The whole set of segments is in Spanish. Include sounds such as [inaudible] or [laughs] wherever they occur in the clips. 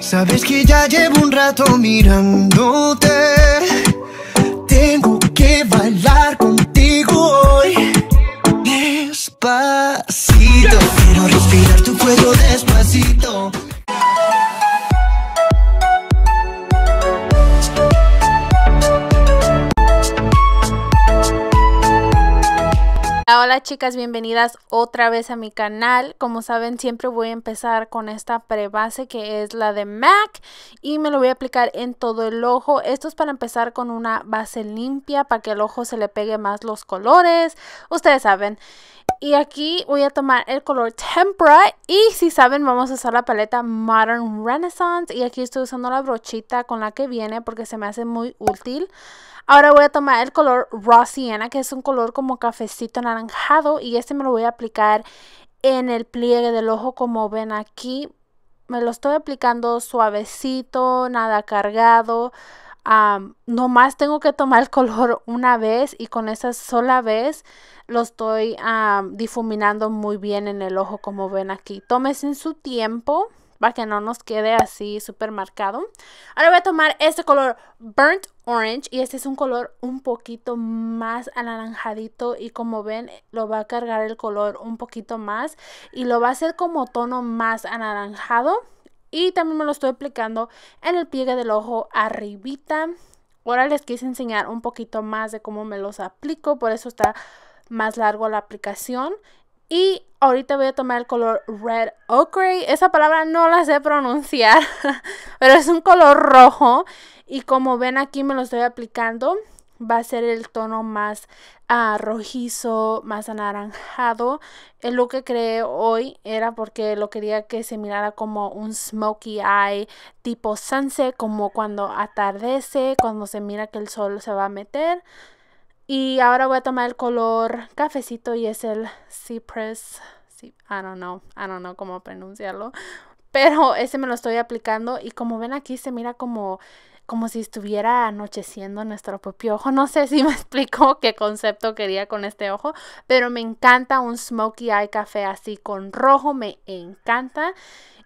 Sabes que ya llevo un rato mirándote Tengo que bailar contigo hoy Despacito Quiero respirar tu cuello despacito Hola chicas, bienvenidas otra vez a mi canal. Como saben, siempre voy a empezar con esta prebase que es la de MAC y me lo voy a aplicar en todo el ojo. Esto es para empezar con una base limpia para que el ojo se le pegue más los colores. Ustedes saben. Y aquí voy a tomar el color Tempera y si saben vamos a usar la paleta Modern Renaissance y aquí estoy usando la brochita con la que viene porque se me hace muy útil. Ahora voy a tomar el color Raw que es un color como cafecito anaranjado. Y este me lo voy a aplicar en el pliegue del ojo, como ven aquí. Me lo estoy aplicando suavecito, nada cargado. No nomás tengo que tomar el color una vez y con esa sola vez lo estoy difuminando muy bien en el ojo como ven aquí. Tómese en su tiempo para que no nos quede así súper marcado. Ahora voy a tomar este color Burnt Orange y este es un color un poquito más anaranjadito y como ven lo va a cargar el color un poquito más y lo va a hacer como tono más anaranjado. Y también me lo estoy aplicando en el pliegue del ojo arribita. Ahora les quise enseñar un poquito más de cómo me los aplico, por eso está más largo la aplicación. Y ahorita voy a tomar el color red ochre. Esa palabra no la sé pronunciar, [laughs] pero es un color rojo. Y como ven aquí me lo estoy aplicando. Va a ser el tono más ah, rojizo, más anaranjado. El look que creé hoy era porque lo quería que se mirara como un smoky eye tipo sunset, como cuando atardece, cuando se mira que el sol se va a meter. Y ahora voy a tomar el color cafecito y es el Cypress. I don't know, I don't know cómo pronunciarlo. Pero ese me lo estoy aplicando y como ven aquí se mira como como si estuviera anocheciendo nuestro propio ojo. No sé [laughs] si me explico qué concepto quería con este ojo, pero me encanta un smoky eye café así con rojo, me encanta.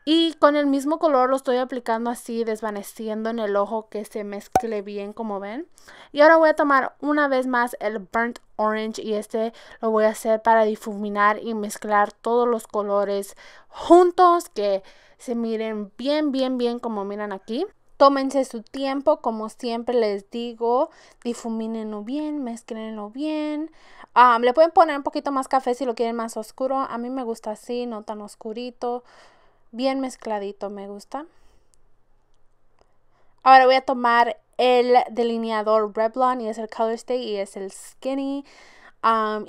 Y con el mismo color lo estoy aplicando así, desvaneciendo en el ojo que se mezcle bien, como ven. Y ahora voy a tomar una vez más el Burnt Orange y este lo voy a hacer para difuminar y mezclar todos los colores juntos, que se miren bien, bien, bien como miran aquí. Tómense su tiempo, como siempre les digo, difumínenlo bien, mezclenlo bien. Ah, le pueden poner un poquito más café si lo quieren más oscuro. A mí me gusta así, no tan oscurito. Bien mezcladito me gusta. Ahora voy a tomar el delineador Revlon y es el Color y es el Skinny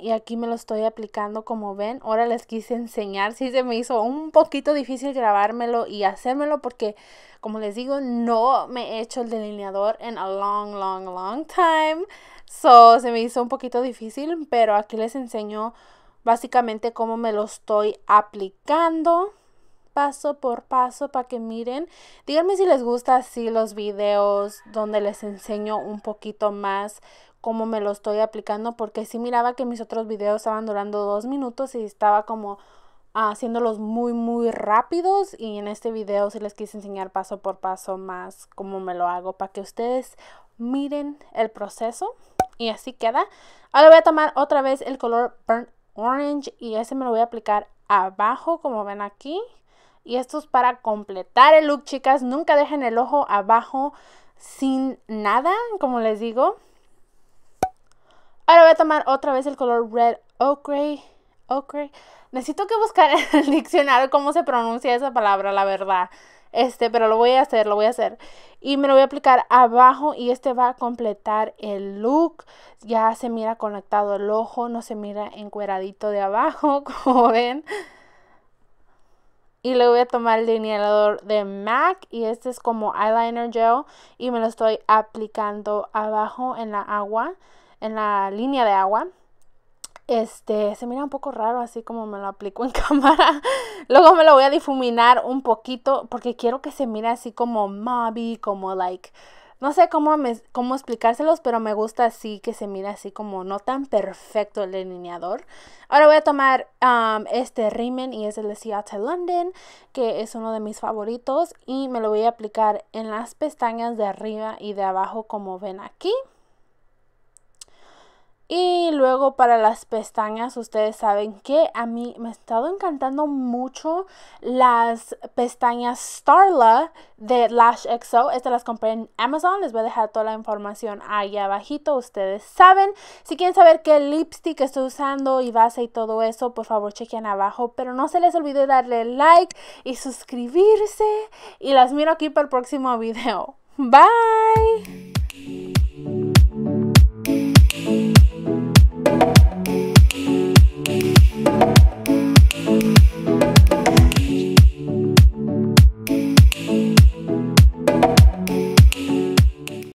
y aquí me lo estoy aplicando como ven. Ahora les quise enseñar. Sí se me hizo un poquito difícil grabármelo y hacérmelo porque, como les digo, no me he hecho el delineador en a long, long, long time. So se me hizo un poquito difícil, pero aquí les enseño básicamente cómo me lo estoy aplicando paso por paso para que miren. Díganme si les gusta así los videos donde les enseño un poquito más cómo me lo estoy aplicando, porque si miraba que mis otros videos estaban durando dos minutos y estaba como haciéndolos muy muy rápidos y en este video si les quise enseñar paso por paso más cómo me lo hago para que ustedes miren el proceso y así queda. Ahora voy a tomar otra vez el color Burnt Orange y ese me lo voy a aplicar abajo como ven aquí. Y esto es para completar el look chicas, nunca dejen el ojo abajo sin nada como les digo. Ahora voy a tomar otra vez el color red ochre. ocre. Necesito que buscar [laughs] en el diccionario cómo se pronuncia esa palabra, la verdad. Este, pero lo voy a hacer, lo voy a hacer. Y me lo voy a aplicar abajo y este va a completar el look. Ya se mira conectado el ojo, no se mira encueradito de abajo, [laughs] como ven. Y le voy a tomar el delineador de MAC y este es como eyeliner gel y me lo estoy aplicando abajo en la agua en la línea de agua. Este, se mira un poco raro así como me lo aplico en [laughs] cámara. Luego me lo voy a difuminar un poquito porque quiero que se mire así como mobby, como like... No sé cómo, me, explicárselos, pero me gusta así que se mire así como no tan perfecto el delineador. Ahora voy a tomar um, este rimen y es el de Seattle London, que es uno de mis favoritos. Y me lo voy a aplicar en las pestañas de arriba y de abajo como ven aquí. Y luego para las pestañas, ustedes saben que a mí me ha estado encantando mucho las pestañas Starla de Lash XO. Estas las compré en Amazon, les voy a dejar toda la información ahí abajito, ustedes saben. Si quieren saber qué lipstick estoy usando y base y todo eso, por favor chequen abajo. Pero no se les olvide darle like y suscribirse. Y las miro aquí para el próximo video. Bye!